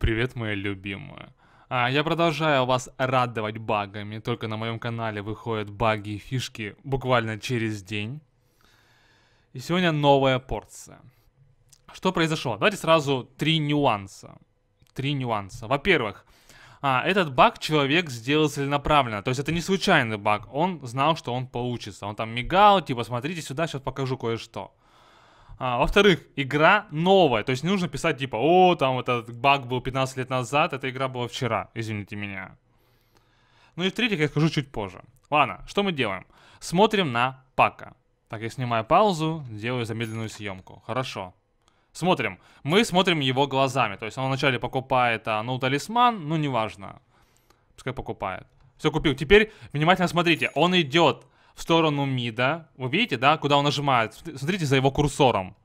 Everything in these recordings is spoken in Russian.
Привет, моя любимая. А, я продолжаю вас радовать багами. Только на моем канале выходят баги и фишки буквально через день. И сегодня новая порция. Что произошло? Давайте сразу три нюанса. Три нюанса. Во-первых, а, этот баг человек сделал целенаправленно. То есть это не случайный баг. Он знал, что он получится. Он там мигал, типа, смотрите сюда, сейчас покажу кое-что. А, во-вторых, игра новая, то есть не нужно писать типа, о, там этот баг был 15 лет назад, эта игра была вчера, извините меня. Ну и в-третьих, я скажу чуть позже. Ладно, что мы делаем? Смотрим на Пака. Так, я снимаю паузу, делаю замедленную съемку. Хорошо. Смотрим. Мы смотрим его глазами. То есть он вначале покупает, а, ну, талисман, ну, неважно. Пускай покупает. Все купил. Теперь внимательно смотрите. Он идет в сторону мида. Вы видите, да, куда он нажимает? Смотрите за его курсором.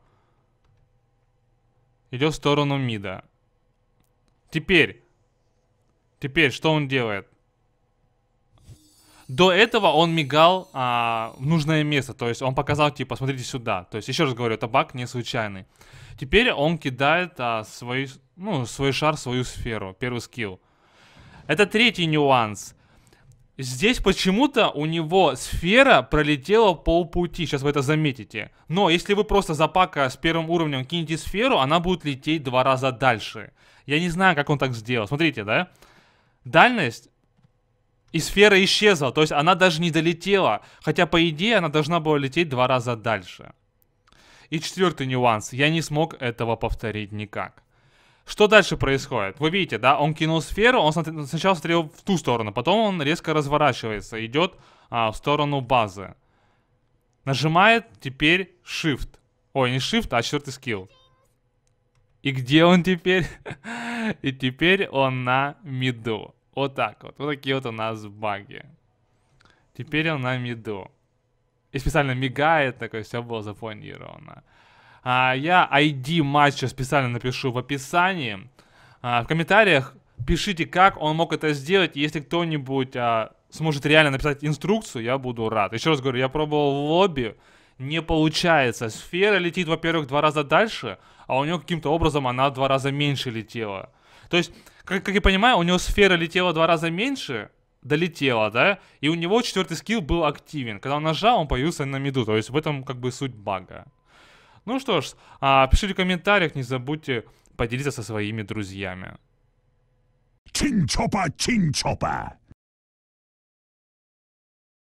Идет в сторону мида. Теперь. Теперь, что он делает? До этого он мигал а, в нужное место, то есть он показал, типа, смотрите сюда. То есть, еще раз говорю, это баг не случайный. Теперь он кидает а, свой, ну, свой шар, свою сферу, первый скилл. Это третий нюанс. Здесь почему-то у него сфера пролетела полпути, сейчас вы это заметите. Но если вы просто запака с первым уровнем кинете сферу, она будет лететь два раза дальше. Я не знаю, как он так сделал. Смотрите, да? Дальность и сфера исчезла, то есть она даже не долетела. Хотя, по идее, она должна была лететь два раза дальше. И четвертый нюанс. Я не смог этого повторить никак. Что дальше происходит? Вы видите, да, он кинул сферу, он сначала смотрел в ту сторону, потом он резко разворачивается, идет а, в сторону базы. Нажимает теперь Shift. Ой, не Shift, а четвертый скилл. И где он теперь? И теперь он на миду. Вот так вот. Вот такие вот у нас баги. Теперь он на миду. И специально мигает, такое все было запланировано. А, я ID матча специально напишу в описании. А, в комментариях пишите, как он мог это сделать. Если кто-нибудь а, сможет реально написать инструкцию, я буду рад. Еще раз говорю, я пробовал в лобби, не получается. Сфера летит, во-первых, два раза дальше, а у него каким-то образом она два раза меньше летела. То есть, как, как я понимаю, у него сфера летела два раза меньше, долетела, да, и у него четвертый скилл был активен. Когда он нажал, он появился на миду, то есть в этом как бы суть бага. Ну что ж, а, пишите в комментариях, не забудьте поделиться со своими друзьями. Чинчопа, чинчопа!